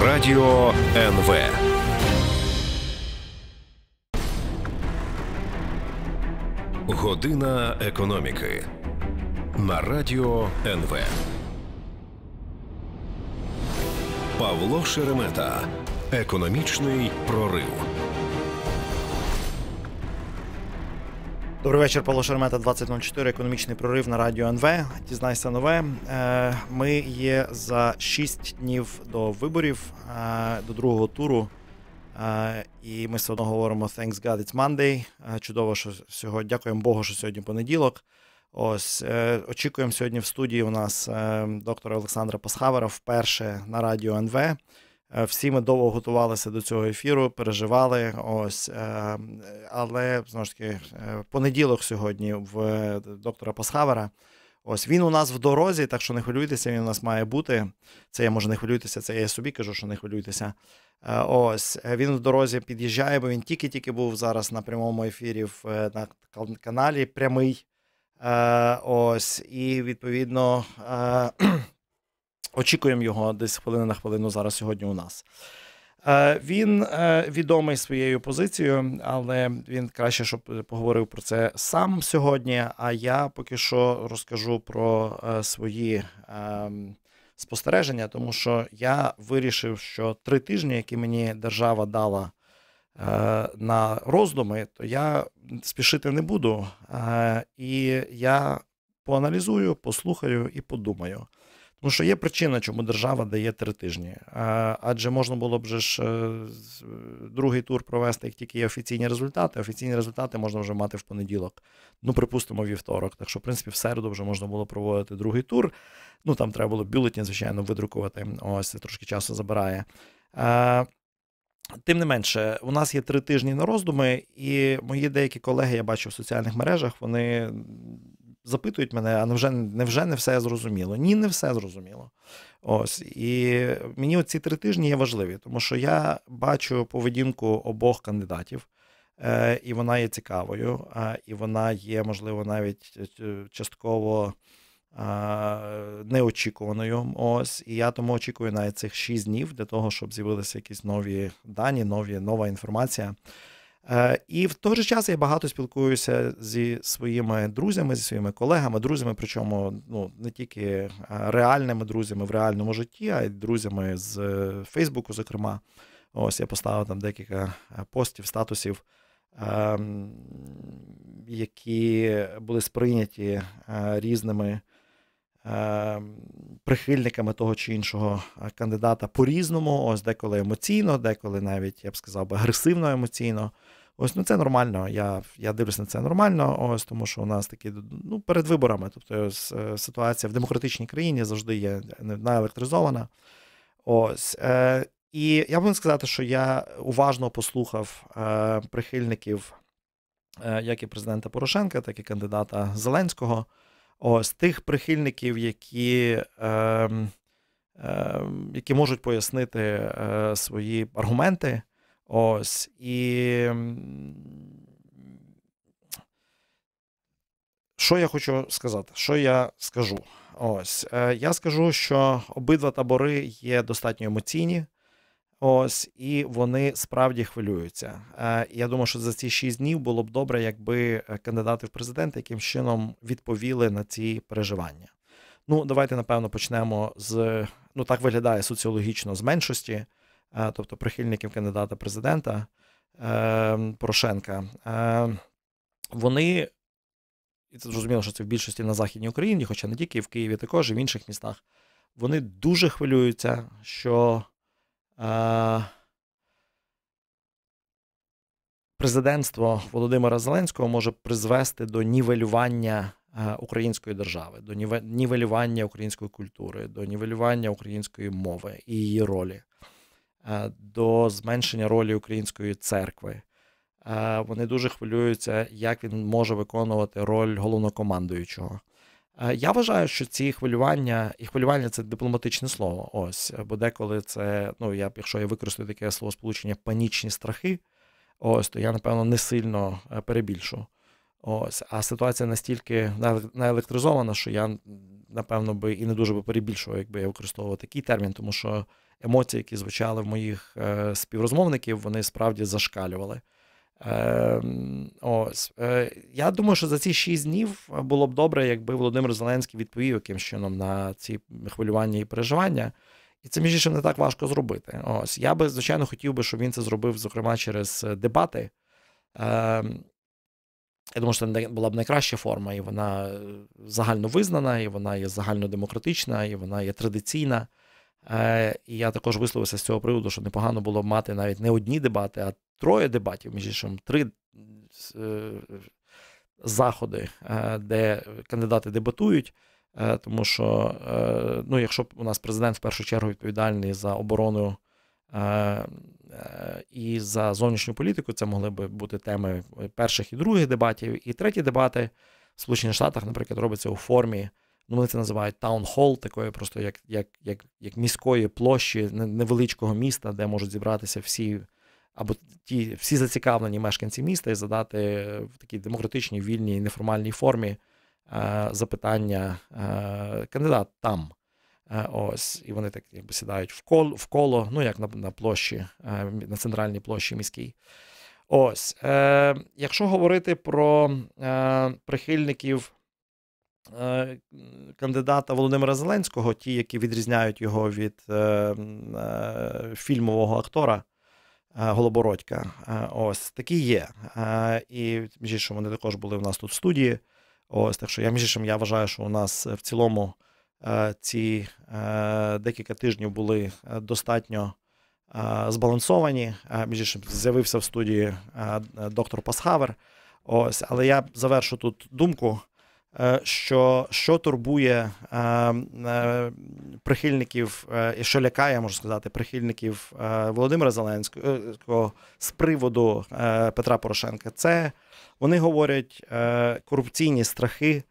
Радіо НВ. Година економіки. На Радіо НВ. Павло Шеремета. Економічний прорив. Добрий вечір, Павло Шермета 2004. Економічний прорив на радіо НВ. Дізнайся нове. Е, ми є за 6 днів до виборів е, до другого туру. Е, і ми все одно говоримо Thanks God, it's Monday. Чудово, що сьогодні дякуємо Богу, що сьогодні понеділок. Ось очікуємо сьогодні в студії. У нас доктора Олександра Пасхавера вперше на радіо НВ. Е, всі ми довго готувалися до цього ефіру, переживали. Ось е, але знову ж таки е, понеділок сьогодні в доктора Пасхавера. Ось він у нас в дорозі, так що не хвилюйтеся, він у нас має бути. Це я можу не хвилюйтеся, це я собі кажу, що не хвилюйтеся. Ось він в дорозі під'їжджає, бо він тільки-тільки був зараз на прямому ефірі на каналі прямий. Ось, і відповідно Очікуємо його десь хвилини на хвилину зараз сьогодні у нас. Е, він е, відомий своєю позицією, але він краще, щоб поговорив про це сам сьогодні. А я поки що розкажу про е, свої ем, спостереження, тому що я вирішив, що три тижні, які мені держава дала на роздуми, то я спішити не буду. І я поаналізую, послухаю і подумаю. Тому що є причина, чому держава дає три тижні. Адже можна було б ж е, е, другий тур провести, як тільки є офіційні результати. Офіційні результати можна вже мати в понеділок. Ну, припустимо, вівторок. Так що, в принципі, в середу вже можна було проводити другий тур. Ну там треба було бюлетень, звичайно, видрукувати. Ось це трошки часу забирає. Тим не менше, у нас є три тижні на роздуми, і мої деякі колеги я бачу в соціальних мережах. Вони запитують мене, а невже невже не все зрозуміло? Ні, не все зрозуміло. Ось і мені ці три тижні є важливі, тому що я бачу поведінку обох кандидатів. Е, і вона є цікавою, і вона є, можливо, навіть е, частково неочікуваною. Ось, і я тому очікую навіть цих шість днів для того, щоб з'явилися якісь нові дані, нові нова інформація. Е, і в той же час я багато спілкуюся зі своїми друзями, зі своїми колегами, друзями, причому ну не тільки е, реальними друзями в реальному житті, а й друзями з е, Фейсбуку. Зокрема, ось я поставив там декілька постів, статусів, ем, які були сприйняті різними. Ем, прихильниками того чи іншого е, кандидата по-різному, ось деколи емоційно, деколи навіть я б сказав агресивно емоційно. Ось ну це нормально. Я я дивлюсь на це нормально. Ось тому, що у нас такі ну перед виборами. Тобто е, ситуація в демократичній країні завжди є наелектризована. Ось е, і я буду сказати, що я уважно послухав е, прихильників, е, як і президента Порошенка, так і кандидата Зеленського. О, з тих прихильників, які е, е, які можуть пояснити е, свої аргументи. Ось і що я хочу сказати? Що я скажу? Ось е, я скажу, що обидва табори є достатньо емоційні. Ось і вони справді хвилюються. Е, я думаю, що за ці шість днів було б добре, якби е, кандидати в президенти яким чином відповіли на ці переживання. Ну, давайте напевно почнемо з ну так виглядає соціологічно з меншості, е, тобто прихильників кандидата президента Порошенка. Вони і це зрозуміло, що це в більшості на західній Україні, хоча не тільки в Києві, також і в інших містах. Вони дуже хвилюються, що. Е, президентство Володимира Зеленського може призвести до нівелювання е, української держави, до нівелювання української культури, до нівелювання української мови і її ролі, е, до зменшення ролі української церкви. Вони дуже хвилюються, як він може виконувати роль головнокомандуючого. Е, я вважаю, що ці хвилювання, і хвилювання це дипломатичне слово. Ось, бо деколи це, ну я якщо я використаю таке слово сполучення панічні страхи, ось то я, напевно, не сильно е, перебільшу. Ось, а ситуація настільки наелектризована, що я, напевно, би і не дуже би перебільшував, якби я використовував такий термін, тому що емоції, які звучали в моїх е, співрозмовників, вони справді зашкалювали. Ем, ось е, я думаю, що за ці шість днів було б добре, якби Володимир Зеленський відповів якимсь чином на ці хвилювання і переживання. І це між іншим не так важко зробити. Ось я би, звичайно, хотів би, щоб він це зробив, зокрема, через е, дебати. Ем, я думаю, що це була б найкраща форма, і вона е, загально визнана, і вона є загальнодемократична, і вона є традиційна. Е, і я також висловився з цього приводу, що непогано було б мати навіть не одні дебати, а троє дебатів, між іншим, три е, заходи, е, де кандидати дебатують. Тому що, ну, якщо у нас президент в першу чергу відповідальний за оборону і за зовнішню політику, це могли би бути теми перших і других дебатів, і треті дебати в Сполучених Штатах, наприклад, робиться у формі ну вони це називають таунхол, такої просто як як, як, як міської площі невеличкого міста, де можуть зібратися всі або ті всі зацікавлені мешканці міста і задати в такій демократичній, вільній, неформальній формі е, запитання е, кандидат там. Е, ось, і вони так якби сідають в коло, в коло ну як на на площі, е, на центральній площі міській. Ось, е, якщо говорити про е, прихильників Е, кандидата Володимира Зеленського, ті, які відрізняють його від е, е, фільмового актора. Голобородька, ось такі є. І між іншим, вони також були в нас тут в студії. Ось так що я між іншим, я вважаю, що у нас в цілому ці декілька тижнів були достатньо збалансовані. Між іншим, з'явився в студії доктор Пасхавер. Ось, але я завершу тут думку. Е, що що турбує е, е, прихильників, е, і е, що лякає, можу сказати, прихильників е, Володимира Зеленського з приводу Петра Порошенка, це вони говорять корупційні страхи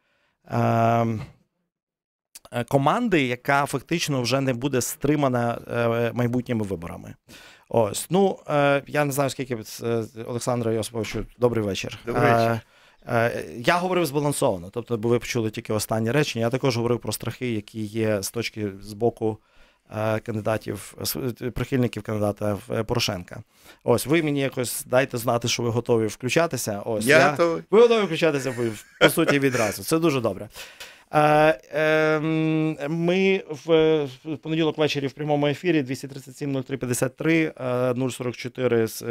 команди, яка фактично вже не буде стримана майбутніми виборами. Ось ну я не знаю, скільки з Олександра Йосиповичу, добрий вечір. Добрий вечір. Е, я говорив збалансовано, тобто, бо ви почули тільки останні речення. Я також говорив про страхи, які є з точки з боку е, кандидатів, е, прихильників кандидата Порошенка. Ось ви мені якось дайте знати, що ви готові включатися. Ось я, я... готовий. Ви готові включатися ви, по суті відразу. Це дуже добре. Ем, ми в понеділок ввечері в прямому ефірі 237 0353 044 з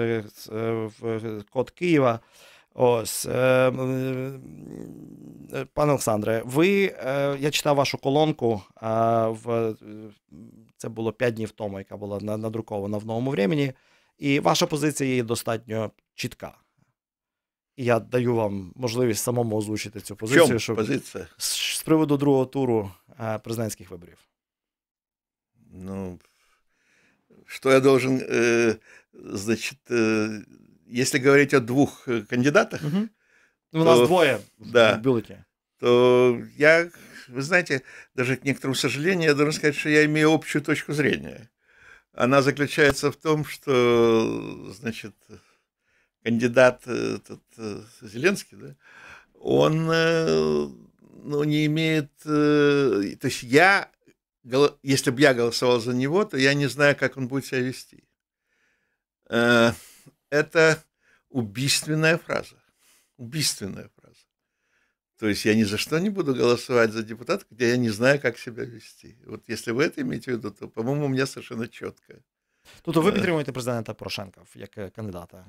код Києва. Ось, е, е, пане Олександре, ви е, я читав вашу колонку. в, Це було 5 днів тому, яка була надрукована в новому времені, і ваша позиція є достатньо чітка. І я даю вам можливість самому озвучити цю позицію. Чому щоб позиція? З приводу другого туру президентських виборів. Ну, що я должен, значить, если говорить о двух э, кандидатах... Угу. Ну, у нас двое да, в бюллетене. То я, вы знаете, даже к некоторому сожалению, я должен сказать, что я имею общую точку зрения. Она заключается в том, что, значит, кандидат этот, э, Зеленский, да, он э, ну, не имеет... То есть я, если бы я голосовал за него, то я не знаю, как он будет себя вести это убийственная фраза. Убийственная фраза. То есть я ни за что не буду голосовать за депутата, где я не знаю, как себя вести. Вот если вы это имеете в виду, то, по-моему, у меня совершенно четко. Тобто э. ви підтримуєте президента Порошенка як э, кандидата.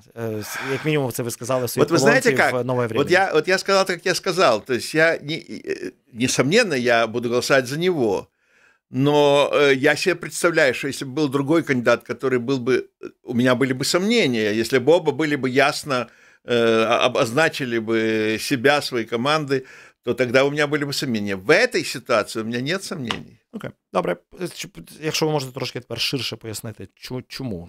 Як мінімум, це ви сказали в своїй вот вы знаете, как? в новое время. Вот я, вот я сказал, как я сказал. То есть я, не, э, несомненно, я буду голосовать за него. Но э, я себе представляю, что если бы был другой кандидат, который был бы... Э, у меня были бы сомнения, если бы оба были бы ясно э, обозначили бы себя, свои команды, то тогда у меня были бы сомнения. В этой ситуации у меня нет сомнений. Окей, добре. Якщо ви можете трошки тепер ширше пояснити, чому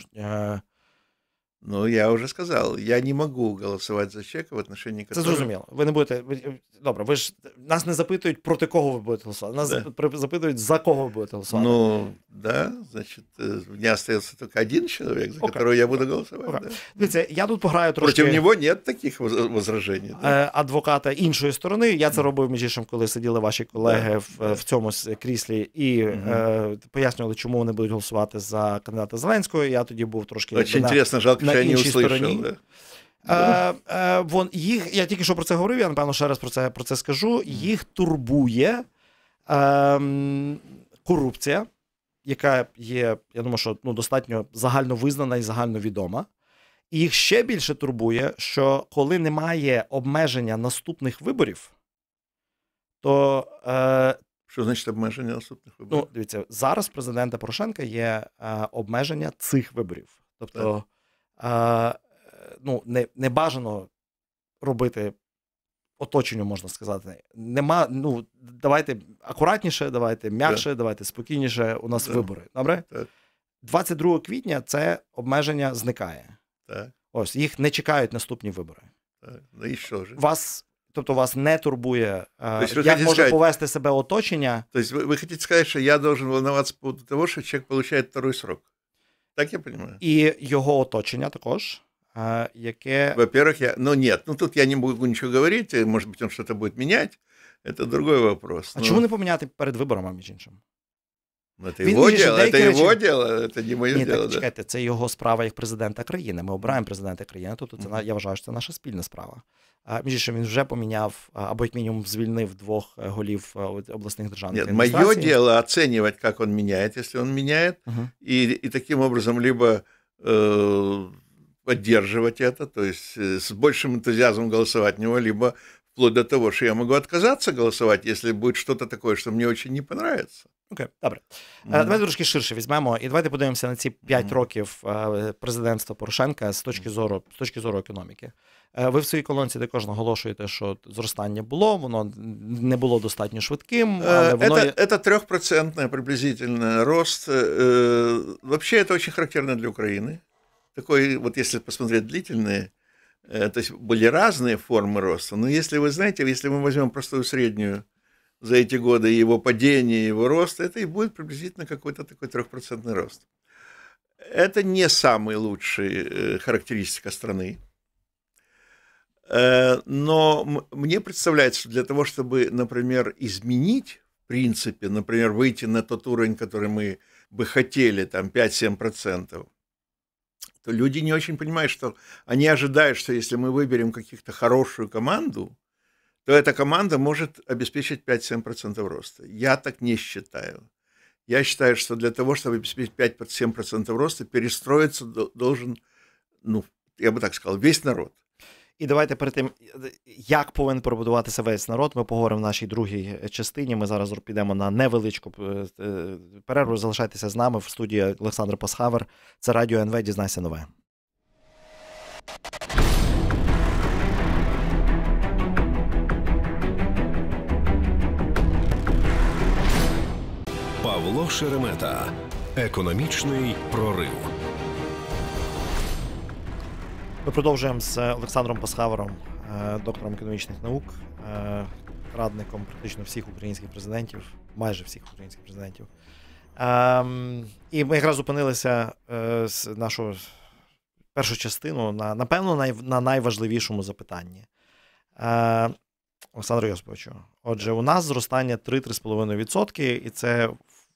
Ну, я вже сказав, я не можу голосувати за чека в отношенні Це зрозуміло. Ви не будете. Е, добре, ви ж нас не запитують, проти кого ви будете голосувати. Нас да. запитують, за кого ви будете голосувати. Ну, да, значить, мені залишається тільки один чоловік, за якого я буду голосувати. Okay. Да. Дивіться, я тут пограю трошки. Проти нього немає таких возражень. Да. Е, адвоката іншої сторони. Я це робив між іншим, коли сиділи ваші колеги в, е, в цьому кріслі і угу. е, пояснювали, чому вони будуть голосувати за кандидата Зеленського. Я тоді був трошки. Дуже на... інтересно, жалко на іншій стороні. Да? Е, е, вон, їх, Я тільки що про це говорив, я напевно ще раз про це про це скажу. Їх турбує е, корупція, яка є, я думаю, що ну, достатньо загально визнана і загально відома. І їх ще більше турбує, що коли немає обмеження наступних виборів, то. Е, Що значить обмеження наступних виборів? Ну, Дивіться, зараз президента Порошенка є е, обмеження цих виборів. Тобто. Так ну, не, не бажано робити оточенню, можна сказати. Нема, ну, Давайте акуратніше, давайте м'якше, yeah. давайте спокійніше. У нас yeah. вибори. Добре? Yeah. 22 квітня це обмеження зникає. Так. Ось їх не чекають наступні вибори. Ну і що ж? Вас, тобто вас не турбує, тобто, як може сказать, повести себе оточення. Тобто ви, ви хочете сказати, що я должен волноватися по тому, що чоловік отримує второй срок. Так я понимаю. І його оточення також. Е, яке... Во-первых, я... ну нет, ну тут я не буду нічого говорити, може бути, він щось буде міняти. Це другой вопрос. А ну... чому не поміняти перед виборами, між іншим? Це його діло, це його діло, це не моє Ні, діло. Так, да. це його справа як президента країни. Ми обираємо президента країни. Тут це, mm я вважаю, що це наша спільна справа. А, між іншим, він вже поміняв а, або як мінімум звільнив двох голів областных державных Нет, мое дело оценивать, как он меняет, если он меняет, угу. и, и таким образом либо э, поддерживать это, то есть с большим энтузиазмом голосовать него, либо вплоть до того, что я могу отказаться голосовать, если будет что-то такое, что мне очень не понравится. Окей, добре. Mm-hmm. Е, давайте трошки ширше візьмемо, і давайте подивимося на ці 5 mm-hmm. років е, президентства Порошенка з точки зору з точки зору економіки. Е, ви в своїй колонці також наголошуєте, що зростання було, воно не було достатньо швидким. Це воно... приблизительно рост. Вообще это очень характерно для України. Такой, вот если посмотреть длительные, то есть были разные формы роста, но ну, если вы знаете, если мы возьмем простую среднюю за эти годы его падения, его роста, это и будет приблизительно какой-то такой трехпроцентный рост. Это не самая лучшая э, характеристика страны. Э, но мне представляется, что для того, чтобы, например, изменить в принципе, например, выйти на тот уровень, который мы бы хотели, там 5-7%, то люди не очень понимают, что они ожидают, что если мы выберем каких-то хорошую команду, то эта команда может обеспечить 5-7% роста. Я так не считаю. Я считаю, что для того, чтобы обеспечить 5-7% роста, перестроиться должен, ну, я би так сказав, весь народ. І давайте перед тим, як повинен пробудуватися весь народ, ми поговоримо в нашій другій частині. Ми зараз підемо на невеличку е, е, перерву. Залишайтеся з нами в студії Олександр Пасхавер. Це радіо НВ. Дізнайся нове. Павло Шеремета. Економічний прорив. Ми продовжуємо з Олександром Пасхавером, е, доктором економічних наук, е, радником практично всіх українських президентів, майже всіх українських президентів. Ем, і ми якраз зупинилися е, з нашу першу частину на напевно на найважливішому запитанні. Олександру Йосиповичу, отже, у нас зростання 3-3,5%, і це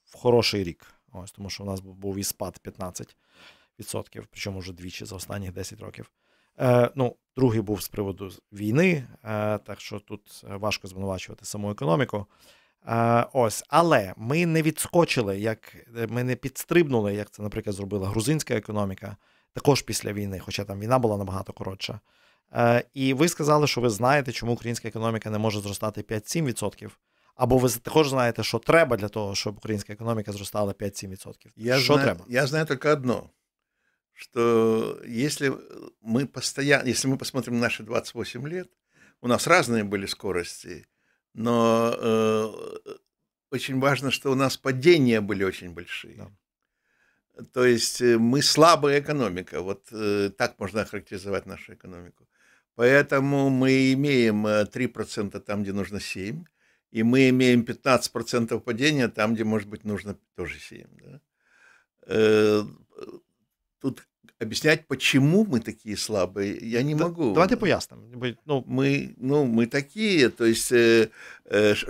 в хороший рік. Ось тому що у нас був і спад 15%, причому вже двічі за останні 10 років. Е, Ну, другий був з приводу війни, е, так що тут е, важко звинувачувати саму економіку. Е, ось, але ми не відскочили, як е, ми не підстрибнули, як це, наприклад, зробила грузинська економіка, також після війни, хоча там війна була набагато коротша. Е, І ви сказали, що ви знаєте, чому українська економіка не може зростати 5-7%. Або ви також знаєте, що треба для того, щоб українська економіка зростала 5-7%? Я що знаю, треба? Я знаю только одно, что если мы постоянно, если мы посмотрим наши 28 лет, у нас разные были скорости, но э, очень важно, что у нас падения были очень большие. Да. То есть э, мы слабая экономика, вот э, так можно охарактеризовать нашу экономику. Поэтому мы имеем 3% э, там, где нужно 7%, и мы имеем 15% падения там, где, может быть, нужно тоже сеем. Да? Э, тут объяснять, почему мы такие слабые, я не да, могу. Давайте поясним. Ну... Мы, ну, мы такие, то есть, э, э, ш,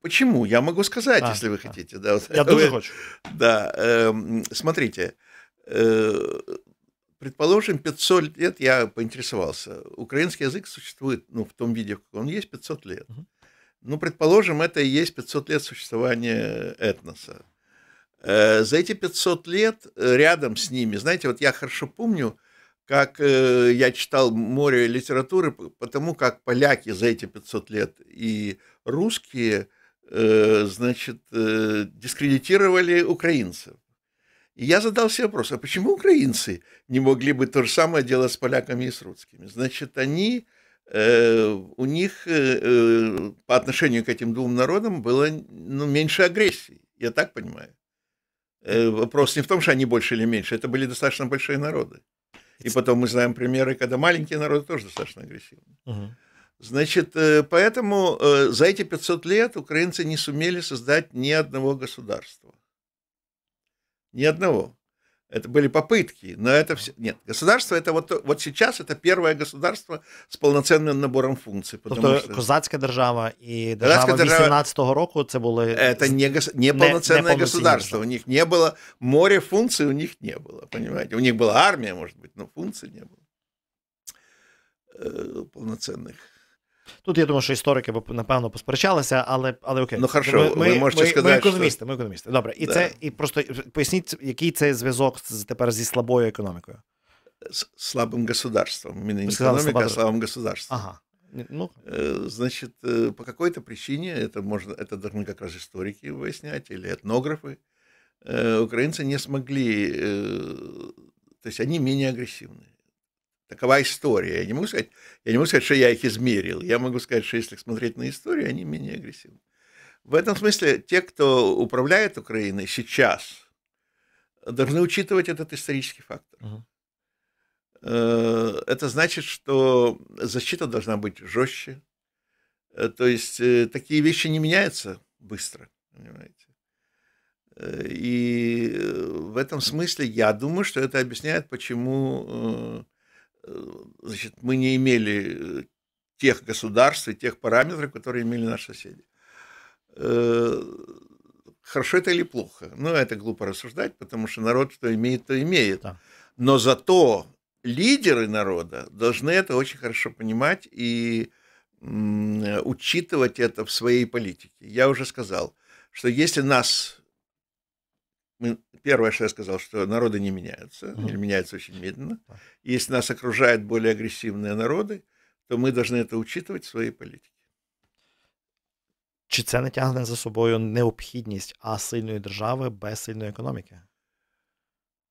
почему? Я могу сказать, а, если вы а. хотите. Да, я тоже хочу. Да, э, смотрите, э, предположим, 500 лет я поинтересовался. Украинский язык существует, ну, в том виде, как он есть, 500 лет. Угу. Ну, предположим, это и есть 500 лет существования э, этноса. Э, за эти 500 лет э, рядом с ними, знаете, вот я хорошо помню, как я читал море литературы, потому как поляки за эти 500 лет и русские, значит, дискредитировали украинцев. И я задал себе вопрос, а почему украинцы не могли бы то же самое делать с поляками и с русскими? Значит, они Э, у них э, э, по отношению к этим двум народам было ну, меньше агрессии, я так понимаю. Вопрос не в том, что они больше или меньше, это были достаточно большие народы. И потом мы знаем примеры, когда маленькие народы тоже достаточно агрессивны. Угу. Значит, поэтому за эти 500 лет украинцы не сумели создать ни одного государства. Ни одного это были попытки, но это все... Нет, государство это вот, вот сейчас это первое государство с полноценным набором функций. То що... козацкая держава и держава 18-го года. це були... Это не, гос... не полноценное не, государство. У них не было море функций, у них не было, понимаете? У них была армия, может быть, но функций не было э, полноценных. Тут я думаю, що історики б напевно посперечалися, але але окей. Ну хорошо, ми, ви ми, можете ми, сказати, ми економісти. Що... Ми економісти. Добре, і да. це і просто поясніть, який це зв'язок тепер зі слабою економікою. С слабым государством. Именно не экономика, а слабым государством. Ага. Ну. Значит, по какой-то причине, это, можно, это должны как раз историки выяснять или этнографы, э, украинцы не смогли, э, то есть они менее агрессивные. Такова история. Я не могу сказать, я не могу сказать, что я их измерил. Я могу сказать, что если смотреть на историю, они менее агрессивны. В этом смысле те, кто управляет Украиной сейчас, должны учитывать этот исторический фактор. Э, это значит, что защита должна быть жестче. Э, то есть э, такие вещи не меняются быстро, понимаете. И в этом смысле я думаю, что это объясняет, почему значит, мы не имели э, тех государств и тех параметров, которые имели наши соседи. Э, хорошо это или плохо? Ну, это глупо рассуждать, потому что народ что имеет, то имеет. Да. Но зато лидеры народа должны это очень хорошо понимать и учитывать это в своей политике. Я уже сказал, что если нас мы, первое, что я сказал, что народы не меняются, mm -hmm. или меняются очень медленно. Если нас окружают более агрессивные народы, то мы должны это учитывать в своей политике. Чи це не тягне за собою необхідність а сильної держави без сильної економіки?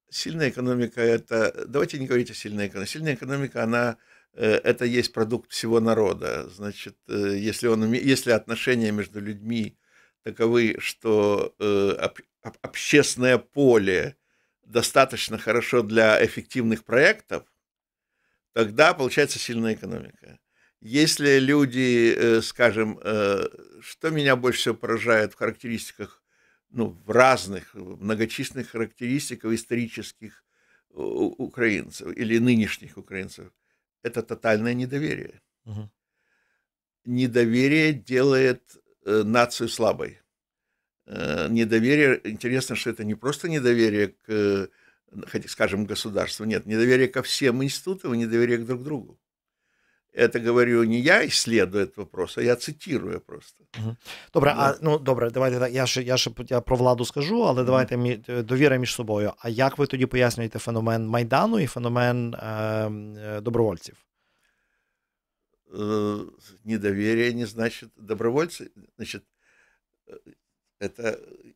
Сильная экономика это... Давайте не говорить о сильной экономике. Сильная экономика, она... Э, это есть продукт всего народа. Значит, э, если, он, если отношения между людьми таковы, что э, общественное поле достаточно хорошо для эффективных проектов, тогда получается сильная экономика. Если люди, э, скажем, э, что меня больше всего поражает в характеристиках, ну, в разных многочисленных характеристиках исторических украинцев или нынешних украинцев, это тотальное недоверие. Угу. Недоверие делает э, нацию слабой. Э, недоверие, интересно, что это не просто недоверие к, скажем, государству, нет, недоверие ко всем институтам и недоверие к друг другу. Это говорю не я исследую этот вопрос, а я цитирую просто. Добре, да. а ну добре, давайте так. Я ще я ще я про владу скажу, але давайте мі, довіра між собою. А як ви тоді пояснюєте феномен майдану і феномен е, добровольців? Недоверие не значит добровольцы, значит это э,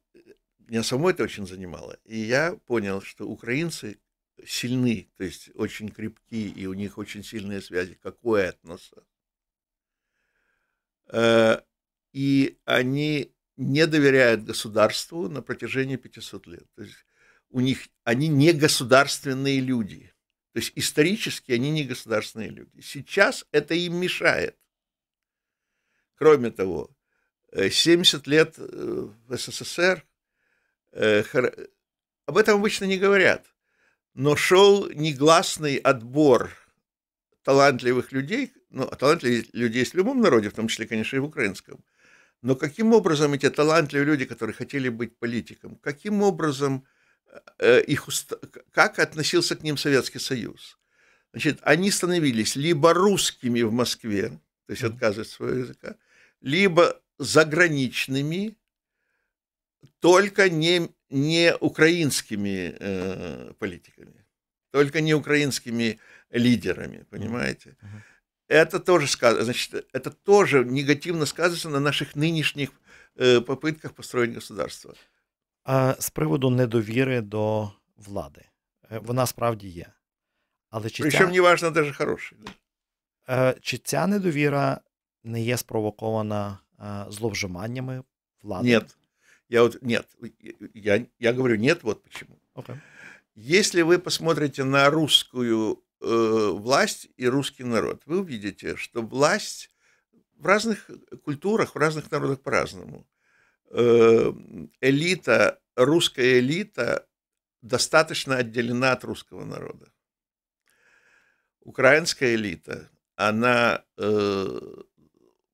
меня само это очень занимало. И я понял, что украинцы сильны, то есть очень крепки, и у них очень сильные связи, как у этноса. Э, и они не доверяют государству на протяжении 500 лет. То есть у них, они не государственные люди. То есть исторически они не государственные люди. Сейчас это им мешает. Кроме того, 70 э, лет э, в СССР, э, об этом обычно не говорят, но шел негласный отбор талантливых людей, ну, а талантливых людей в любом народе, в том числе, конечно, и в украинском, но каким образом эти талантливые люди, которые хотели быть политиком, каким образом их как относился к ним Советский Союз? Значит, они становились либо русскими в Москве, то есть отказываясь своего языка, либо заграничными, только не, не украинскими э, политиками, только не украинскими лидерами, понимаете? Uh -huh. Это тоже, значит, это тоже негативно сказывается на наших нынешних э, попытках построить государство. А с приводу недоверия до влади. Вона справді є. Але чи Причому не важливо, навіть хороший. Да? Чи ця недовіра не є спровокована а, зловживаннями влади? Нет. Я вот, нет, я, я говорю нет, вот почему. Okay. Если вы посмотрите на русскую э, власть и русский народ, вы увидите, что власть в разных культурах, в разных народах по-разному. Э, элита, русская элита достаточно отделена от русского народа. Украинская элита, она э,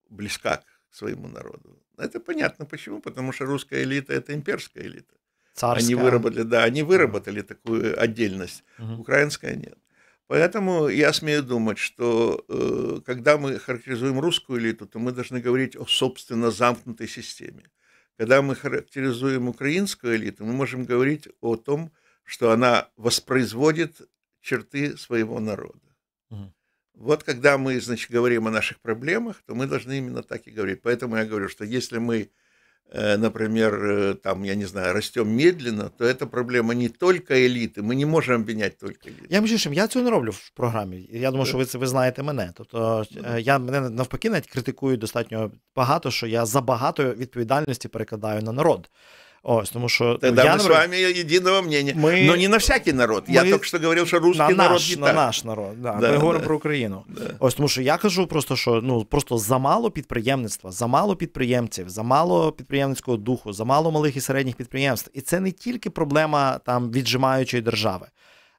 близка к своему народу. Это понятно почему, потому что русская элита это имперская элита. Царская. Они выработали, да, они выработали такую отдельность. Угу. Украинская нет. Поэтому я смею думать, что э, когда мы характеризуем русскую элиту, то мы должны говорить о собственно замкнутой системе. Когда мы характеризуем украинскую элиту, мы можем говорить о том, что она воспроизводит черты своего народа. Вот когда мы, значит, говорим о наших проблемах, то мы должны именно так и говорить. Поэтому я говорю, что если мы, э, например, э, там, я не знаю, растем медленно, то это проблема не только элиты, мы не можем обвинять только. еліти. Я між іншим, я цього не роблю в программе. Я думаю, что вы це ви знаєте мене. Тобто ну я мене навпаки навіть критикую достаточно багато, что я за забагато відповідальності перекладаю на народ. Ось тому, що Тогда я, мы с вами единого мнения. Ми, Но ну, не на всякий народ. Ми, я тільки що говорив, що русський на наш, народ не на так. наш народ. Да. да ми да, говоримо да. про Україну. Ось тому, що я кажу, просто що ну просто замало підприємництва, замало підприємців, замало підприємницького духу, замало малих і середніх підприємств. І це не тільки проблема там віджимаючої держави,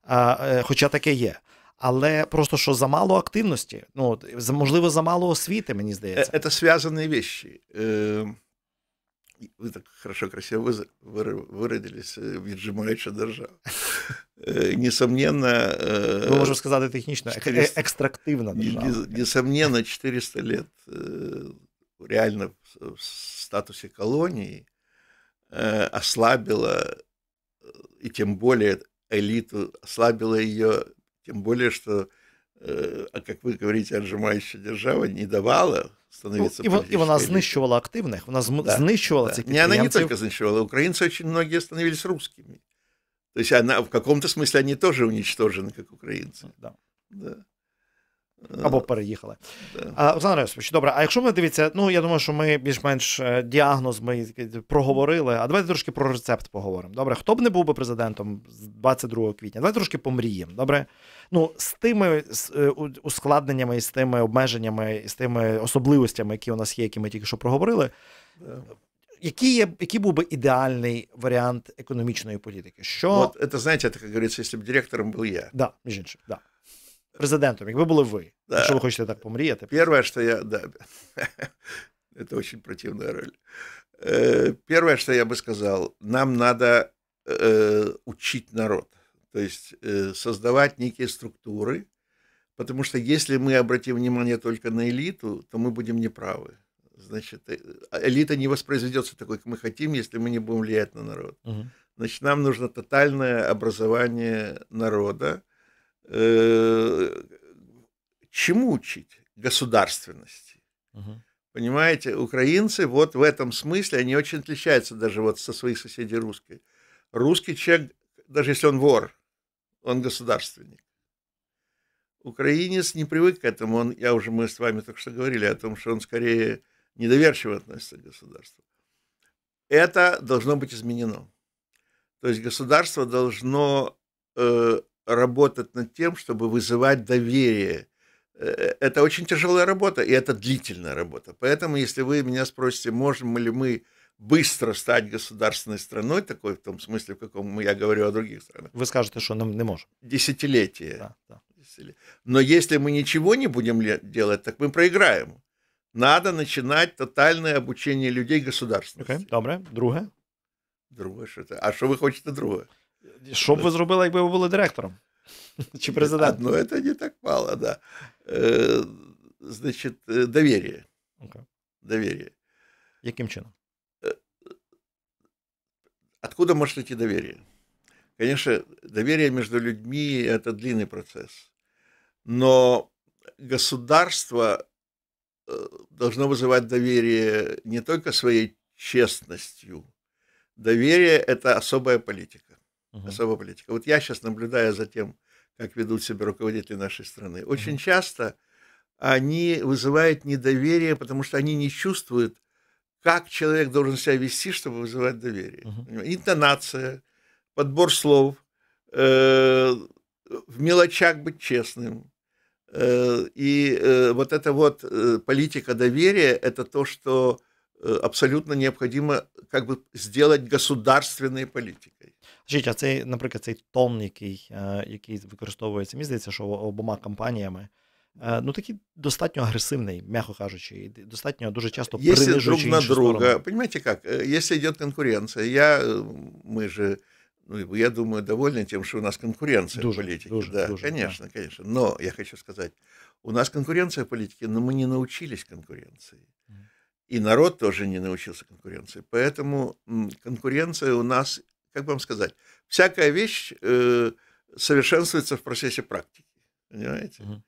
а, е, хоча таке є. Але просто що замало активності, ну можливо, замало освіти, мені е, здається. Е, це зв'язані речі. вы так хорошо, красиво выразились, э, віджимаюча держава. Э, несомненно... Ми э, можемо сказати технічно, 400, экстрактивно держава. Несомненно, 400 лет реально в статусе колонии ослабила, и тем более элиту, ослабила ее, тем более, что Э, а як ви говорите, отжимаюча держава не давала становиться. ну, і, вона знищувала активних, вона да, знищувала да. цих підприємців. Не, вона не тільки знищувала, українці дуже багато становились русскими. Тобто, есть в якомусь то смысле они тоже уничтожены, как ну, Да. Да. Або переїхали. Да. Олександр Йосипович, добре, а якщо ми дивіться, ну я думаю, що ми більш-менш е, діагноз ми проговорили, а давайте трошки про рецепт поговоримо. Добре, хто б не був би президентом з 22 квітня, давайте трошки помріємо. Добре ну з тими з, е, ускладненнями і з тими обмеженнями, і з тими особливостями, які у нас є, які ми тільки що проговорили. Е, який, є, який был бы идеальный вариант экономической политики? Що... Вот это, знаете, это, как говорится, если директором був я. Да, між іншим, да. Президентом, якби були ви, да. якщо ви хочете так помріяти. перше, що я, да, это очень противная роль. Е, Первое, что я бы сказал, нам надо э, учить народ. то есть э, создавать некие структуры, потому что если мы обратим внимание только на элиту, то мы будем неправы. Значит, э, а элита не воспроизведется такой, как мы хотим, если мы не будем влиять на народ. Значит, нам нужно тотальное образование народа. Э, чему учить? Государственности. Понимаете, украинцы вот в этом смысле, они очень отличаются даже вот со своих соседей русских. Русский человек, даже если он вор, он государственник. Украинец не привык к этому. Он, я уже мы с вами только что говорили о том, что он скорее недоверчиво относится к государству. Это должно быть изменено. То есть государство должно э, работать над тем, чтобы вызывать доверие. Э, это очень тяжелая работа, и это длительная работа. Поэтому, если вы меня спросите, можем ли мы быстро стать государственной страной, такой в том смысле, в каком я говорю о других странах. Вы скажете, что нам не можем Десятилетие. Да, да. Но если мы ничего не будем делать, так мы проиграем. Надо начинать тотальное обучение людей государственності. Okay, добре, Другое а Друге, що це? А що ви хочете друге? Що вы сделали, зробили, бы вы были директором? Чи президентом? Ну, это не так мало, да. Значит, доверие. Okay. Довір'я. Яким чином? Откуда может идти доверие? Конечно, доверие между людьми – это длинный процесс. Но государство э, должно вызывать доверие не только своей честностью. Доверие – это особая политика. Угу. Особая политика. Вот я сейчас наблюдаю за тем, как ведут себя руководители нашей страны. Очень угу. часто они вызывают недоверие, потому что они не чувствуют – как человек должен себя вести, чтобы вызывать доверие. Uh-huh. Интонация, подбор слов, э, в мелочах быть честным. Э, и э, вот эта вот э, политика доверия – это то, что э, абсолютно необходимо как бы сделать государственной политикой. Скажіть, а цей, наприклад, цей тон, який, э, який використовується, мені здається, що обома компаніями – ну, такий достатньо агрессивный, мягко кажучи, достатньо дуже часто Если друг на друга, понимаете как, если идет конкуренция, я, мы же, ну, я думаю, довольны тем, что у нас конкуренция дуже, в политике. Дуже, да, дуже, конечно, да. конечно. Но я хочу сказать, у нас конкуренция в политике, но мы не научились конкуренции. И народ тоже не научился конкуренции. Поэтому конкуренция у нас, как бы вам сказать, всякая вещь э, совершенствуется в процессе практики. Понимаете? Uh-huh.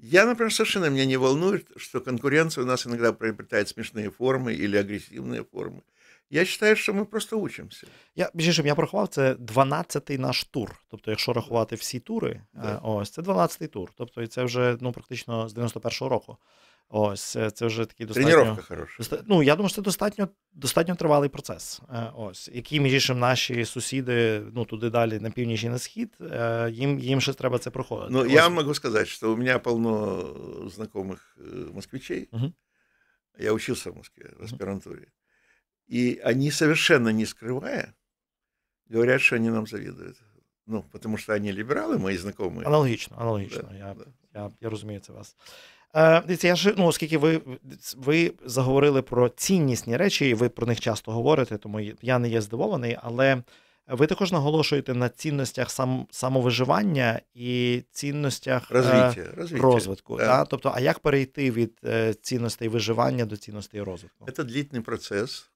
Я, например, совершенно меня не волнует, что конкуренция у нас иногда приобретает смешные формы или агрессивные формы. Я вважаю, що ми просто учимося. Я більше я порахував, це 12-й наш тур. Тобто, якщо рахувати всі тури, е, да. ось це 12-й тур. Тобто, це вже ну практично з 91-го року. Ось е, це вже такий достатньо. Тренування хороша. Доста... Ну, я думаю, що це достатньо достатньо тривалий процес. Е, ось, які між наші сусіди, ну туди далі, на північ і на схід, е, їм їм ще треба це проходити. Ну, Ось. я можу сказати, що у мене полно знайомих москвичей. Угу. Я учился в Москве в аспирантуре. Угу. И они совершенно не скрывая, говорят, что они нам завидуют. Ну, потому что они либералы, мои знакомые. Аналогично, аналогично. Да, я, да. я, я, я разумеется, вас. Е, я ж ну, оскільки ви ви заговорили про ціннісні речі, і ви про них часто говорите, тому я не є здивований, але ви також наголошуєте на цінностях сам, самовиживання і цінностях е, розвиття, розвиття. розвитку. Да. Е. Да? Тобто, а як перейти від цінностей виживання до цінностей розвитку? Це длітний процес.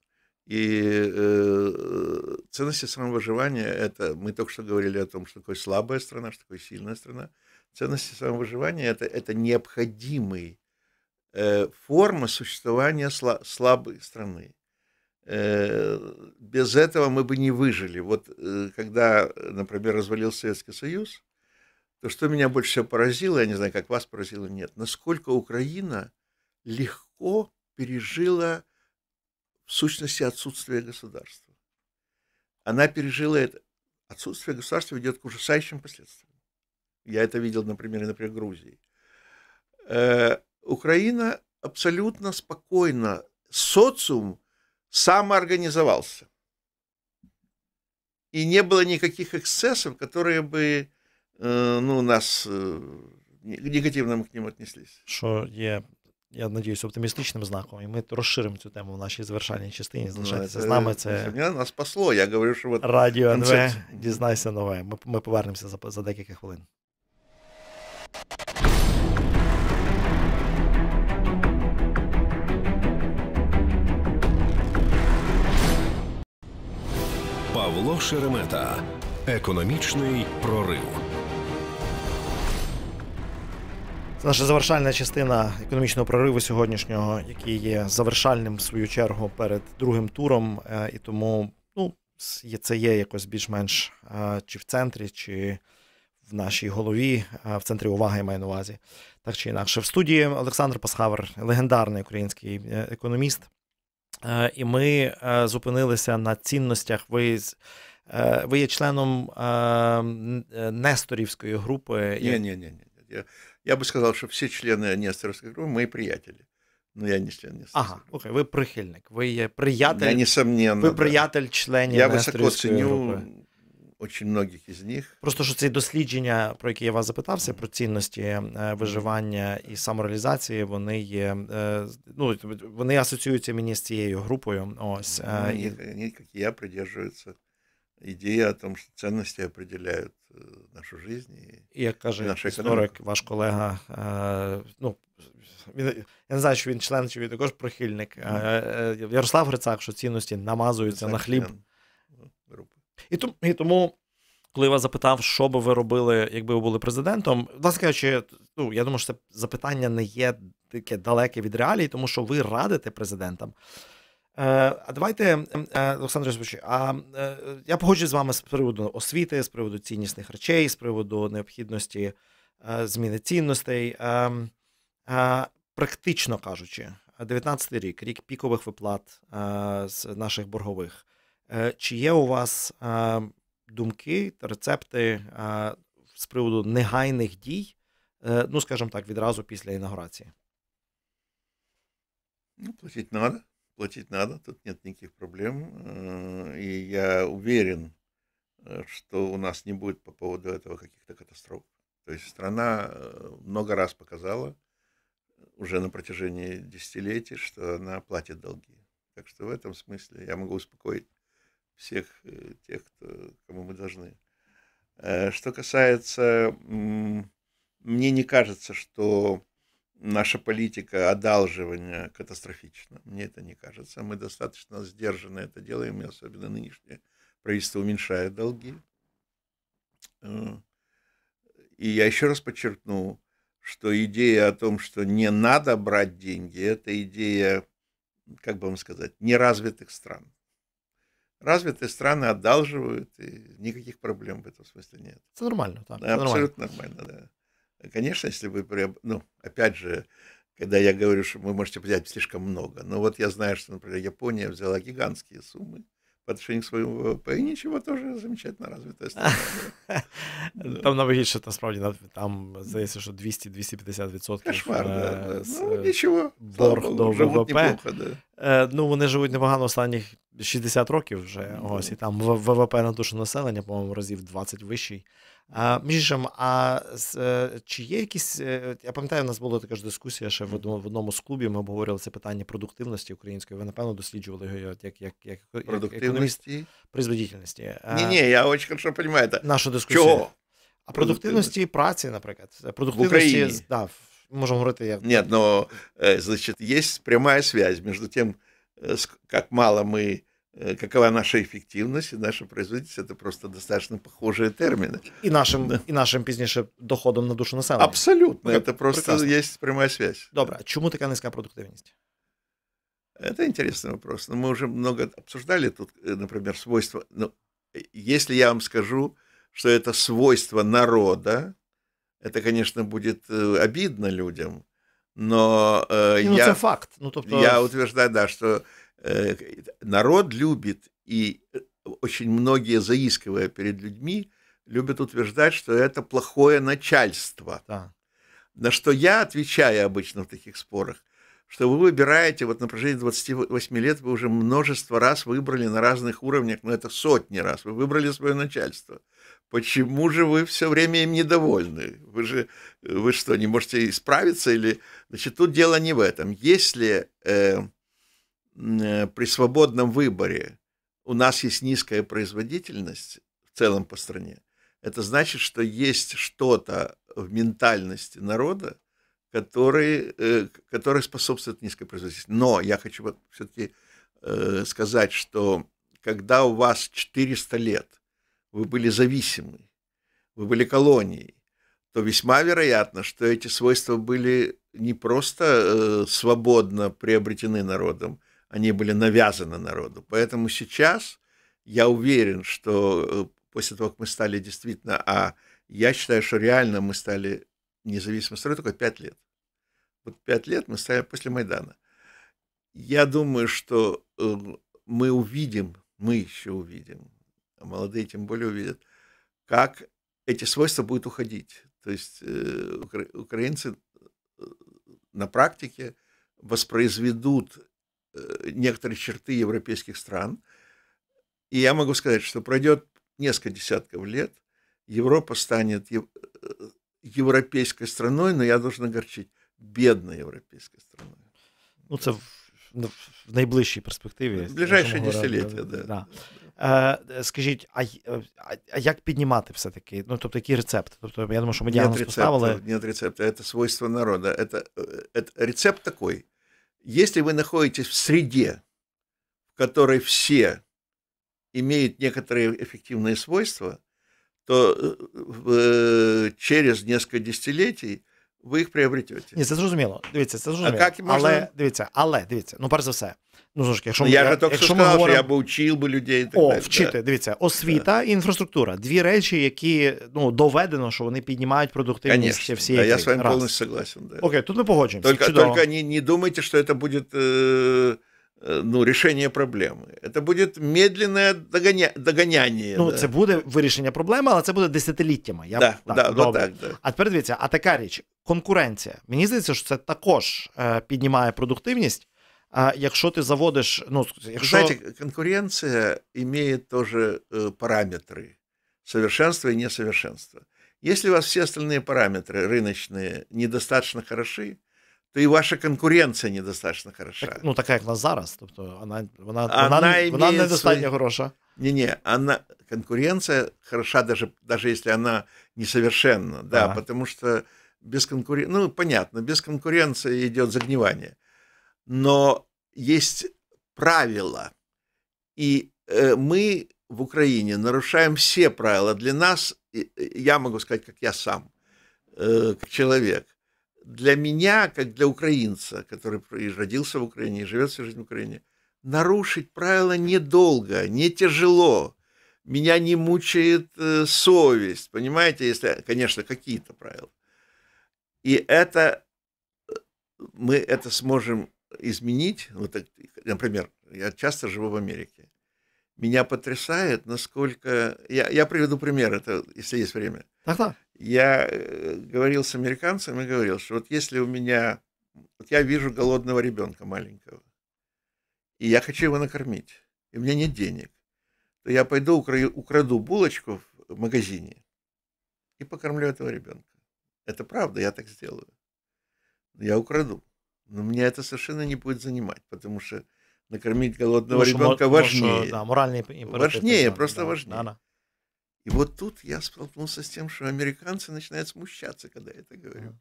И э, ценности самовыживания – это мы только что говорили о том, что такое слабая страна, что такое сильная страна – Ценности самовыживания это, это необходимый э, формы существования сла, слабой страны. Э, без этого мы бы не выжили. Вот э, когда, например, развалился Советский Союз, то что меня больше всего поразило, я не знаю, как вас поразило, нет, насколько Украина легко пережила в сущности отсутствие государства. Она пережила это. Отсутствие государства ведет к ужасающим последствиям. Я это видел, например, на примере Грузии. Э, Украина абсолютно спокойно, социум самоорганизовался. И не было никаких эксцессов, которые бы э, ну, нас э, негативно мы к ним отнеслись. Что я, я надеюсь, оптимістичним знаком, и мы расширим эту тему в нашій завершальній частині. Ну, Залишайтеся з нами. Це нас спасло. Я говорю, что вот радио НВ, дізнайся новое. Мы мы повернемся за, за декілька хвилин. Павло Шеремета. Економічний прорив. Це наша завершальна частина економічного прориву сьогоднішнього, який є завершальним в свою чергу перед другим туром. Е, і тому ну, це є якось більш-менш е, чи в центрі, чи в нашій голові, в центрі уваги я маю на увазі. Так чи інакше, в студії Олександр Пасхавер, легендарний український е, економіст. Е, і ми е, зупинилися на цінностях. Ви ви є членом Несторівської групи. Ні, ні, ні. Я, я би сказав, що всі члени Несторівської групи мої приятелі. Ну, я не член Несторівської Ага, окей, ви прихильник, ви є приятель. Я, не несомненно, ви приятель членів Я високо ценю групи очень многих із них. Просто що ці дослідження, про які я вас запитався, про цінності е, виживання і самореалізації, вони є е, ну вони асоціюються мені з цією групою. Ось е, ну, і... як я придержуються ідея о том, що цінності определяють нашу жизнь. І як каже наш історик, ваш колега, ну він я не знаю, що він член, чи він також прихильник. Ярослав Грицак, що цінності намазуються Грицак, на хліб. І тому, і тому, коли я вас запитав, що би ви робили, якби ви були президентом, власне кажучи, ну я думаю, що це запитання не є таке далеке від реалій, тому що ви радите президентам. Е, а давайте, е, Олександр Росович, а е, я погоджуюсь з вами з приводу освіти, з приводу ціннісних речей, з приводу необхідності зміни цінностей. Практично кажучи, 19-й рік, рік пікових виплат з наших боргових. Чи є у вас думки, рецепти з приводу негайних дій, ну, скажімо так, відразу після інаугурації? Ну, платить надо. Платить надо, тут нет никаких проблем. Э, и я уверен, э, что у нас не будет по поводу этого каких-то катастроф. То есть страна э, много раз показала уже на протяжении десятилетий, что она платит долги. Так что в этом смысле я могу успокоить всех э, тех, кто, кому мы должны. Э, что касается, мне не кажется, что наша политика одалживания катастрофична. Мне это не кажется. Мы достаточно сдержанно это делаем, и особенно нынешнее правительство уменьшает долги. Э, и я еще раз подчеркну, что идея о том, что не надо брать деньги, это идея, как бы вам сказать, неразвитых стран. Развитые страны одалживают, и никаких проблем в этом смысле нет. Это нормально, да. да это абсолютно нормально, нормально да. Конечно, если вы, ну, опять же, когда я говорю, что вы можете взять слишком много, но вот я знаю, что, например, Япония взяла гигантские суммы, по отношению к своєму ВВП, і нічого теж замечательно розвита страна. Там навіть насправді там здається, що 200-250% Кошмар, е, да. ну, нічого. борг до ВВП. Е, ну, вони живуть непогано останніх 60 років вже. Ось і там ВВП на душу населення, по-моєму, разів 20 вищий. А, Між а е, чи є якісь. Е, я пам'ятаю, у нас була така ж дискусія ще в одному в одному з клубів. Ми обговорили це питання продуктивності української. Ви напевно досліджували його як як, як, е, продуктивності призводительності. Ні, ні, я дуже хорошо розумію. Нашу дискусію. Чого? А продуктивності праці, наприклад, продуктивності в да, можем говорити я. Нет, но ну, значит, есть прямая связь между тем, как мало ми. Э, какова наша эффективность и наша производительность, это просто достаточно похожие термины. И нашим, да. и нашим позднейшим доходом на душу населення. Абсолютно, ну это просто прекрасно. есть прямая связь. Добре, а чему такая низкая продуктивность? Это интересный вопрос. Но ну, мы уже много обсуждали тут, э, например, свойства. Ну, э, если я вам скажу, что это свойство народа, это, конечно, будет обидно людям, но э, ну, я, факт. Ну, тобто... я утверждаю, да, что Э, народ любит, и э, очень многие, заискивая перед людьми, любят утверждать, что это плохое начальство. Да. На что я отвечаю обычно в таких спорах, что вы выбираете, вот на протяжении 28 лет вы уже множество раз выбрали на разных уровнях, но ну, это сотни раз, вы выбрали свое начальство. Почему же вы все время им недовольны? Вы же, вы что, не можете исправиться? Или... Значит, тут дело не в этом. Если э, Э, при свободном выборе у нас есть низкая производительность в целом по стране, это значит, что есть что-то в ментальности народа, который, э, который способствует низкой производительности. Но я хочу вот все-таки э, сказать, что когда у вас 400 лет вы были зависимы, вы были колонией, то весьма вероятно, что эти свойства были не просто свободно приобретены народом, они были навязаны народу. Поэтому сейчас я уверен, что э, после того, как мы стали действительно, а я считаю, что реально мы стали независимо страной только пять лет. Вот пять лет мы стали после Майдана. Я думаю, что э, мы увидим, мы еще увидим, а молодые тем более увидят, как эти свойства будут уходить. То есть э, украинцы на практике воспроизведут Э, некоторые черты европейских стран. И я могу сказать, что пройдет несколько десятков лет, Европа станет э, европейской страной, но я должен огорчить, бедной европейской страной. Ну, это в, ну, в найближчій перспективі. В ближайші десятиліття, да. да. Э, скажіть, а, а, а як піднімати все-таки? Ну, тобто, який рецепт? Тобто, я думаю, що ми діагноз нет рецепта, поставили. Нет рецепта, это свойство народа. Это, это, рецепт такой. Если вы находитесь в среде, в которой все имеют некоторые эффективные свойства, то э, э, через несколько десятилетий ви їх приобретете. Ні, це зрозуміло. Дивіться, це зрозуміло. А як можна... Але дивіться, але дивіться, ну перш за все. Ну, знову ж якщо, ну, я, я, якщо сказав, говоримо... що я би вчив би людей. Так О, далі, вчити, да. дивіться, освіта да. і інфраструктура. Дві речі, які ну, доведено, що вони піднімають продуктивність Конечно, всієї. Да, я з вами повністю согласен. Да. Окей, тут ми погоджуємося. Тільки, тільки не, не думайте, що це буде... Э... Э, ну, решення проблеми. Це буде медленне догоня... доганяння. Ну, да. це буде вирішення проблеми, але це буде десятиліттями. Я... Да, так, да, Ну, так, да. А тепер дивіться, а така річ, конкуренція. Мені здається, що це також піднімає продуктивність. А якщо ти заводиш, ну якщо Знаете, конкуренция имеет тоже параметры совершенства и несовершенства. Если у вас все остальные параметры рыночные недостаточно хороши, то і ваша конкуренция недостаточно хороша. Так, ну така як нас зараз. Тобто вона она, она, она вона недостатньо свої... хороша. Не, не, она конкуренция хороша даже даже если она несовершенна, да, а. потому что без конкуренции, ну понятно, без конкуренции идет загнивание, но есть правила, и э, мы в Украине нарушаем все правила. Для нас, э, я могу сказать, как я сам, э, как человек, для меня, как для украинца, который и родился в Украине, и живет всю жизнь в Украине, нарушить правила недолго, не тяжело. Меня не мучает э, совесть, понимаете, если, конечно, какие-то правила. И это э, мы это сможем изменить. Вот, например, я часто живу в Америке. Меня потрясает, насколько... Я, я приведу пример, это, если есть время. Ага я э, говорил с американцами, говорил, что вот если у меня, вот я вижу голодного ребенка маленького, и я хочу его накормить, и у меня нет денег, то я пойду украю, украду булочку в магазине и покормлю этого ребенка. Это правда, я так сделаю. Я украду. Но меня это совершенно не будет занимать, потому что накормить голодного Потому ребенка важнее. Да, моральный важнее, просто да, важнее. Да, да. И вот тут я столкнулся с тем, что американцы начинают смущаться, когда я это говорю.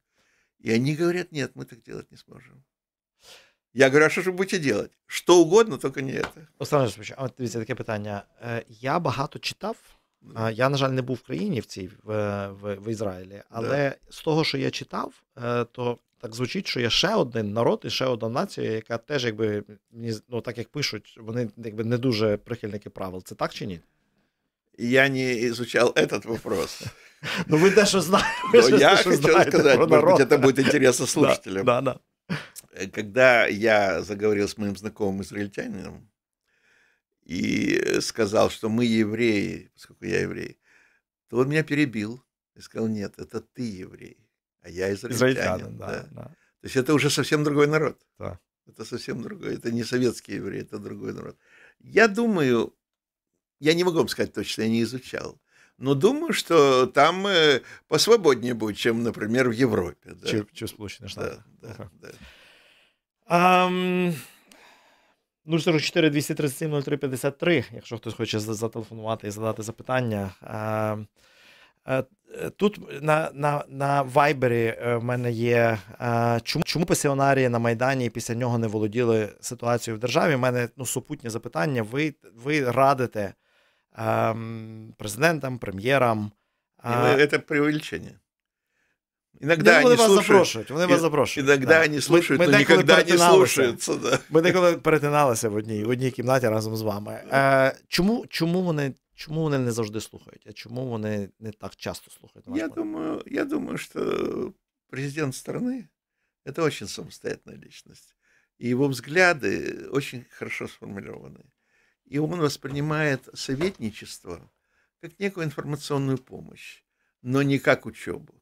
И они говорят, нет, мы так делать не сможем. Я говорю, а що ж ви будете делать? Що угодно, тільки не це. Олександр Жович, а от дивіться, таке питання. Э, я багато читав. Э, я, на жаль, не був в країні в цій в, в, в Ізраїлі, але да. з того, що я читав, е, то так звучить, що є ще один народ і ще одна нація, яка теж, якби ну так як пишуть, вони якби не дуже прихильники правил. Це так чи ні? я не изучал этот вопрос. Ну, Но вы даже знаете. Но я хочу сказать, может быть, это будет интересно слушателям. Да, да, э, Когда я заговорил с моим знакомым израильтянином и сказал, что мы евреи, поскольку я еврей, то он меня перебил и сказал, нет, это ты еврей, а я израильтянин. израильтянин да, да. Да. То есть это уже совсем другой народ. Да. Это совсем другой, это не советские евреи, это другой народ. Я думаю, Я не могу вам сказать точно, я не изучал. Но думаю, что там э, посвободнее будет, чем, например, в Европе. Да? Чем, чем Сполучені Штати. Да, да, okay. да. Um... 044 237 03 якщо хтось хоче зателефонувати і задати запитання. Е, тут на на, на вайбері е, в мене є. Е, чому чому пасіонарії на Майдані після нього не володіли ситуацією в державі? У мене ну, супутнє запитання. Ви ви радите президентам, прем'єрам. А, это преувеличение. Иногда вони вас слушают. запрошують. Вони вас запрошують. Іногда вони слушають, ми, ми ніколи не слушаються. Да. Ми деколи перетиналися в одній в одній кімнаті разом з вами. Е, а, чому чому, вони чому вони не завжди слухають? А чому вони не так часто слухають? Я думаю, я думаю, что президент страны это очень самостоятельная личность. И его взгляды очень хорошо сформулированы и он воспринимает советничество как некую информационную помощь, но не как учебу.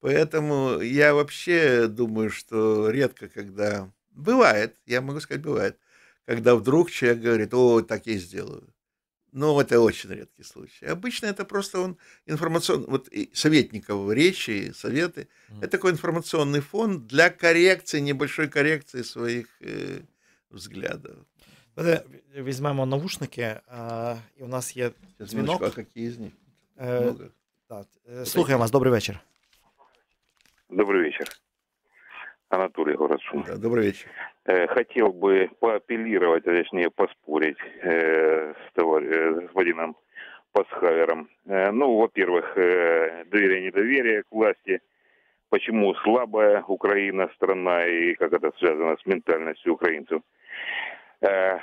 Поэтому я вообще думаю, что редко когда... Бывает, я могу сказать, бывает, когда вдруг человек говорит, о, так я сделаю. Но это очень редкий случай. Обычно это просто он информационный, вот советников речи, советы, mm. это такой информационный фон для коррекции, небольшой коррекции своих э, взглядов. Візьмемо навушники, а, і у нас є дзвінок. А які з них? Слухаємо вас, добрий вечір. Добрый вечер. Анатолий Городшум. Да, добрый вечер. Хотел бы поапеллировать, а точнее поспорить э, с, товар... с господином Пасхавером. Э, ну, во-первых, э, доверие-недоверие к власти. Почему слабая Украина страна и как это связано с ментальностью украинцев. Э,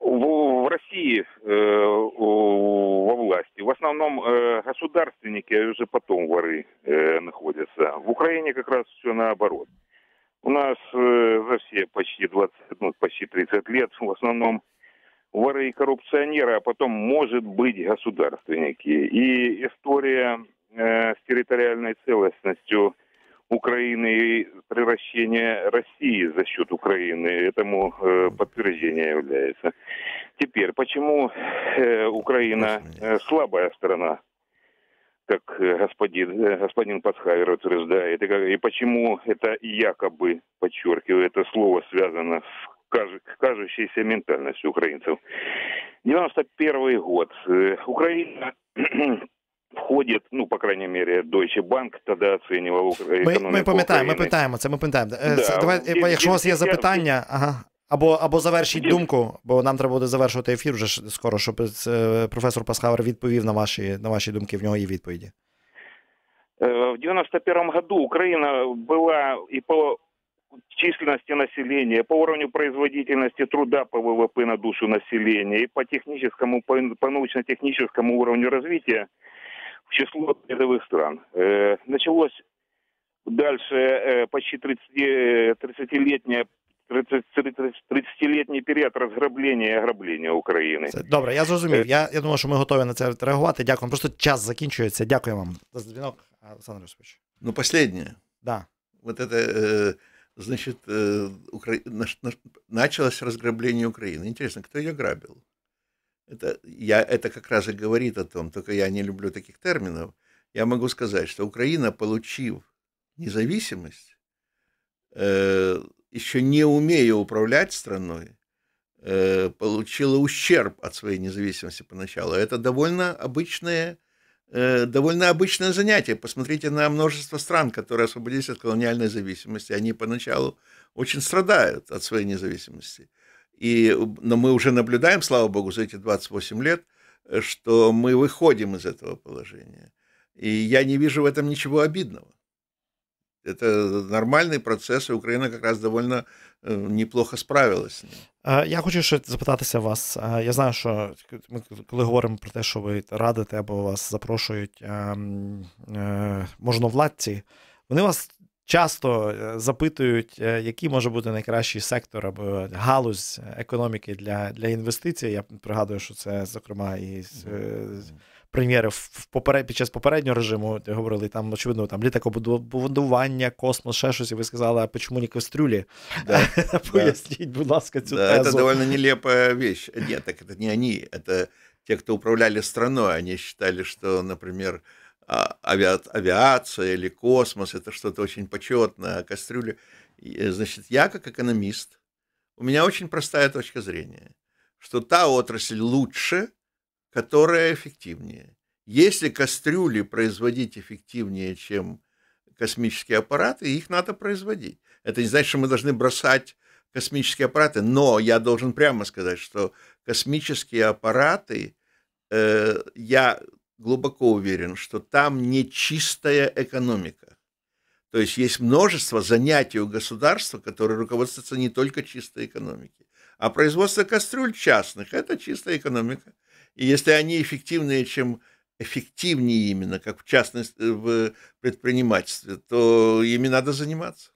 в, России э, во власти в основном э, государственники, а уже потом воры э, находятся. В Украине как раз все наоборот. У нас за все почти 20, ну, почти 30 лет в основном воры и коррупционеры, а потом, может быть, государственники. И история с территориальной целостностью – Украины и превращение России за счет Украины. Этому э, подтверждение является. Теперь, почему э, Украина э, слабая страна, как э, господин, э, господин Пасхавер утверждает, и, и почему это якобы, подчеркиваю, это слово связано с кажущейся ментальностью украинцев. 91 год. Э, Украина входять, ну по крайній мірі, Deutsche Bank тоді оцінював економіку Ми, ми пам'ятаємо, ми питаємо це. Ми пам'ятаємо. Да. Э, давай, і, якщо э, у вас є запитання, ага. Або або завершіть думку, бо нам треба буде завершувати ефір вже скоро, щоб е, професор Пасхавер відповів на ваші на ваші думки. В нього є відповіді. Е, в 91 году Украина была и по численности населения, по уровню производительности труда по ВВП на душу населения и по техническому, по научно-техническому уровню развития в число передовых стран. Э, началось дальше э, почти 30-летняя э, 30 30-літній період розграблення і ограблення України. Добре, я зрозумів. Я я думаю, що ми готові на це реагувати. Дякую. Просто час закінчується. Дякую вам за дзвінок, а, Олександр Юсович. Ну, последнее. Да. Вот это, значит, укра... началось разграбление Украины. Интересно, кто ее грабил? Это, я, это как раз и говорит о том, только я не люблю таких терминов. Я могу сказать, что Украина, получив независимость, э, еще не умея управлять страной, э, получила ущерб от своей независимости поначалу. Это довольно обычное, э, довольно обычное занятие. Посмотрите на множество стран, которые освободились от колониальной зависимости. Они поначалу очень страдают от своей независимости. И, но мы уже наблюдаем, слава богу, за эти 28 лет, что мы выходим из этого положения. И я не вижу в этом ничего обидного. Это нормальний процес, Украина как раз довольно э, неплохо справилась. з ним. Я хочу ще запитатися вас. Я знаю, що ми коли говоримо про те, що ви радите або вас запрошують ем, е, можновладці, вони вас Часто е, запитують, е, який може бути найкращий сектор або галузь економіки для для інвестицій. Я пригадую, що це зокрема і е, прем'єри в поперед під час попереднього режиму говорили там, очевидно, там літакобудування, космос, ще щось, і ви сказали, а почему не кастрюлі? Да, Поясніть, да. будь ласка, цю да, тезу. Це доволі нелепа вещь. Ні, так це не вони, це ті, хто управляли страною, вони вважали, що, наприклад. А, ави... авиация или космос, это что-то очень почетное, а кастрюля... Э, значит, я как экономист, у меня очень простая точка зрения, что та отрасль лучше, которая эффективнее. Если кастрюли производить эффективнее, чем космические аппараты, их надо производить. Это не значит, что мы должны бросать космические аппараты, но я должен прямо сказать, что космические аппараты, э, я глубоко уверен, что там не чистая экономика. То есть есть множество занятий у государства, которые руководствуются не только чистой экономикой. А производство кастрюль частных – это чистая экономика. И если они эффективнее, чем эффективнее именно, как в частности э, в предпринимательстве, то ими надо заниматься.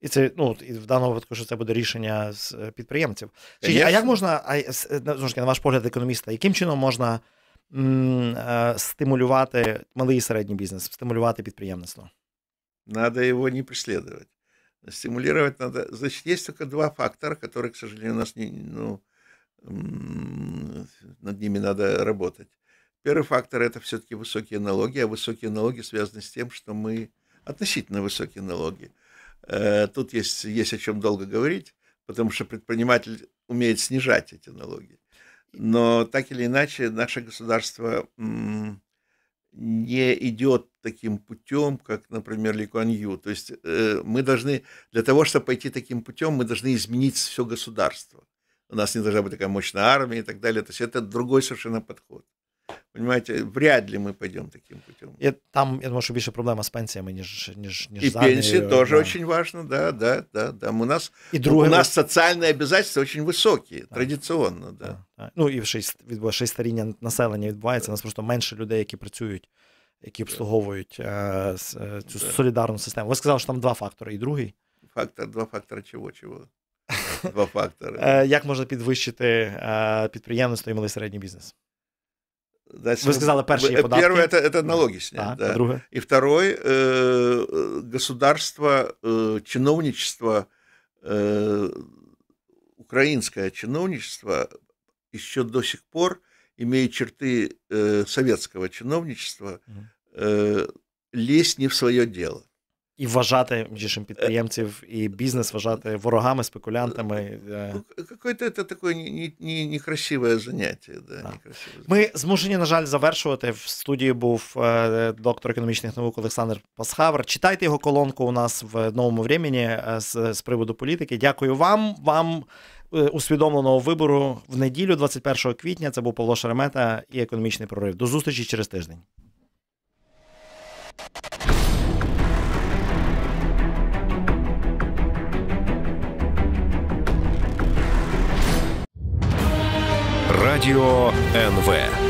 І це ну і в даному випадку, що це буде рішення з підприємців. Чи, а як можна а на ваш погляд економіста, яким чином можна а, стимулювати малий і середній бізнес, стимулювати підприємництво? Надо его не преследовать. Стимулировать надо. Значит, есть только два фактора, которые, к сожалению, у нас не, ну, над ними надо работать. Первый фактор это все-таки высокие налоги, а высокие налоги связаны с тем, что мы относительно высокие налоги. Э, тут есть, есть о чем долго говорить, потому что предприниматель умеет снижать эти налоги. Но так или иначе наше государство не идет таким путем, как, например, Ли Ю. То есть э, мы должны, для того, чтобы пойти таким путем, мы должны изменить все государство. У нас не должна быть такая мощная армия и так далее. То есть это другой совершенно подход. Понимаете, вряд ли мы пойдем таким путем. И там, я думаю, що більше проблема з пенсіями, ніж, ніж, ніж И за пенсии нею, э, тоже да. очень да, да, да. да. У нас, и другое... у нас социальные обязательства очень высокие, да. традиционно, да. да. да. Ну і ще й, ще старіння населення відбувається, у нас просто менше людей, які працюють, які обслуговують е, е, цю да. солідарну систему. Ви сказали, що там два фактори, і другий? Фактор, два фактори, чого-чого? Два фактори. Е, як можна підвищити е, підприємництво і малий середній бізнес? Значить, Ви сказали первые податки. Первое это это налоги снять. Да. А, и І второй, э, э, государство, э, чиновничество, э, украинское чиновничество еще до сих пор имеет черты э, советского чиновничества, э, лезть не в свое дело. і вважати між підприємців і бізнес вважати ворогами, спекулянтами. Е, е. Е, какое-то це таке некрасиве заняття. Да, Ми змушені, на жаль, завершувати. В студії був доктор економічних наук Олександр Пасхавер. Читайте його колонку у нас в новому времені з, з приводу політики. Дякую вам. Вам. Усвідомленого вибору в неділю, 21 квітня, це був Павло Шеремета і економічний прорив. До зустрічі через тиждень. Радио НВ.